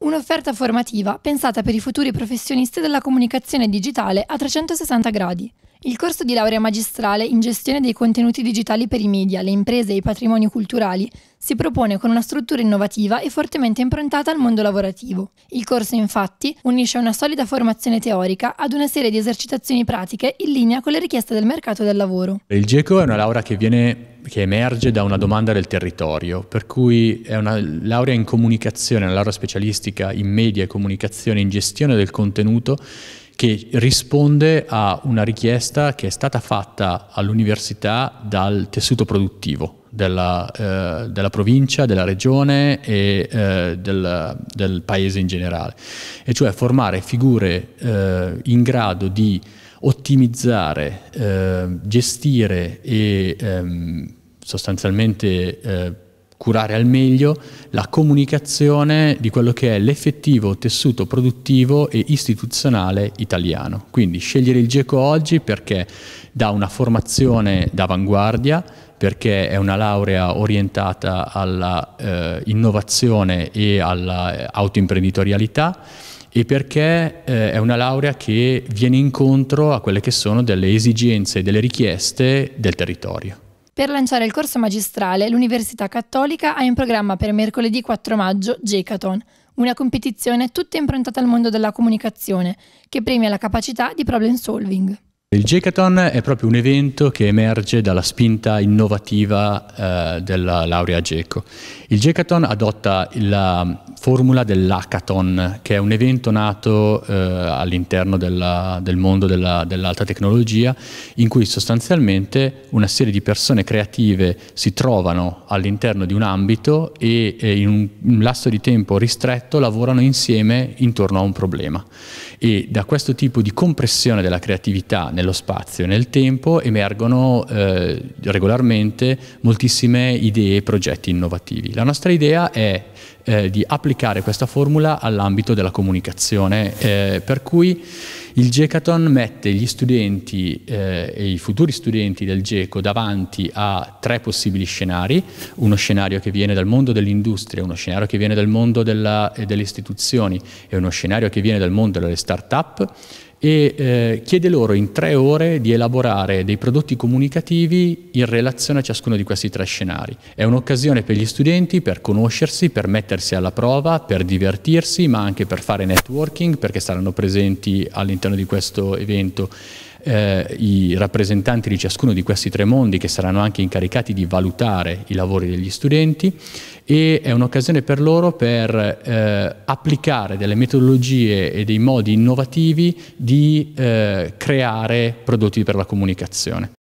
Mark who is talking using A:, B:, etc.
A: Un'offerta formativa pensata per i futuri professionisti della comunicazione digitale a 360 gradi il corso di laurea magistrale in gestione dei contenuti digitali per i media, le imprese e i patrimoni culturali si propone con una struttura innovativa e fortemente improntata al mondo lavorativo. Il corso infatti unisce una solida formazione teorica ad una serie di esercitazioni pratiche in linea con le richieste del mercato del lavoro.
B: Il GECO è una laurea che, viene, che emerge da una domanda del territorio, per cui è una laurea in comunicazione, una laurea specialistica in media e comunicazione, in gestione del contenuto che risponde a una richiesta che è stata fatta all'università dal tessuto produttivo della, eh, della provincia, della regione e eh, del, del, paese in generale, e cioè formare figure eh, in grado di ottimizzare, eh, gestire e ehm, sostanzialmente eh, curare al meglio la comunicazione di quello che è l'effettivo tessuto produttivo e istituzionale italiano. Quindi scegliere il GECO oggi perché dà una formazione d'avanguardia, perché è una laurea orientata all'innovazione eh, e all'autoimprenditorialità eh, e perché eh, è una laurea che viene incontro a quelle che sono delle esigenze e delle richieste del territorio.
A: Per lanciare il corso magistrale, l'Università Cattolica ha in programma per mercoledì 4 maggio Gecaton, una competizione tutta improntata al mondo della comunicazione, che premia la capacità di problem solving.
B: Il Jacathon è proprio un evento che emerge dalla spinta innovativa eh, della laurea GECO. Il Jacathon adotta la formula dell'hackathon, che è un evento nato eh, all'interno del mondo dell'alta tecnologia, in cui sostanzialmente una serie di persone creative si trovano all'interno di un ambito e, e in un, un lasso di tempo ristretto lavorano insieme intorno a un problema. E da questo tipo di compressione della creatività nel nello spazio, nel tempo, emergono eh, regolarmente moltissime idee e progetti innovativi. La nostra idea è eh, di applicare questa formula all'ambito della comunicazione, eh, per cui il GECATON mette gli studenti eh, e i futuri studenti del GECO davanti a tre possibili scenari, uno scenario che viene dal mondo dell'industria, uno scenario che viene dal mondo della, delle istituzioni e uno scenario che viene dal mondo delle start-up e eh, chiede loro in tre ore di elaborare dei prodotti comunicativi in relazione a ciascuno di questi tre scenari. È un'occasione per gli studenti per conoscersi, per mettersi alla prova, per divertirsi, ma anche per fare networking, perché saranno presenti all'interno di questo evento eh, i rappresentanti di ciascuno di questi tre mondi che saranno anche incaricati di valutare i lavori degli studenti e è un'occasione per loro per eh, applicare delle metodologie e dei modi innovativi di eh, creare prodotti per la comunicazione.